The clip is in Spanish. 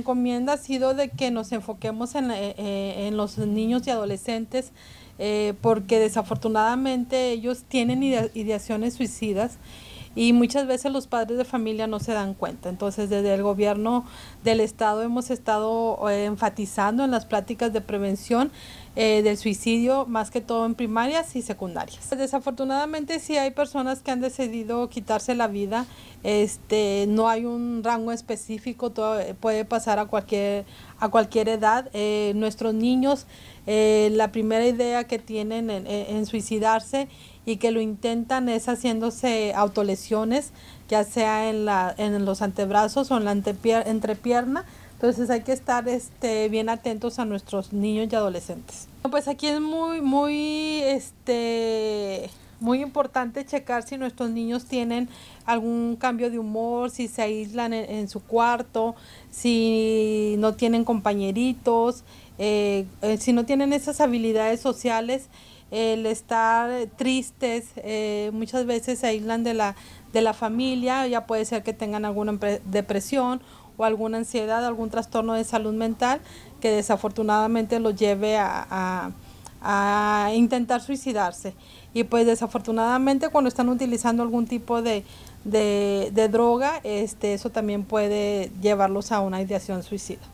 La encomienda ha sido de que nos enfoquemos en, eh, eh, los niños y adolescentes eh, porque desafortunadamente ellos tienen ideaciones suicidas y muchas veces los padres de familia no se dan cuenta. Entonces, desde el gobierno del estado hemos estado enfatizando en las pláticas de prevención eh, del suicidio, más que todo en primarias y secundarias. Desafortunadamente, si hay personas que han decidido quitarse la vida, este, no hay un rango específico, todo, eh, puede pasar a cualquier, a cualquier edad. Eh, nuestros niños, la primera idea que tienen en, suicidarse y que lo intentan es haciéndose autolesiones, ya sea en, en los antebrazos o en la entrepierna entonces hay que estar este, bien atentos a nuestros niños y adolescentes. Pues aquí es muy, muy, este, muy importante checar si nuestros niños tienen algún cambio de humor, si se aíslan en, su cuarto, si no tienen compañeritos, eh, eh, si no tienen esas habilidades sociales, el estar tristes, eh, muchas veces se aíslan de la, de la familia, ya puede ser que tengan alguna depresión o alguna ansiedad, algún trastorno de salud mental que desafortunadamente lo lleve a, intentar suicidarse. Y pues desafortunadamente cuando están utilizando algún tipo de, de droga, este, eso también puede llevarlos a una ideación suicida.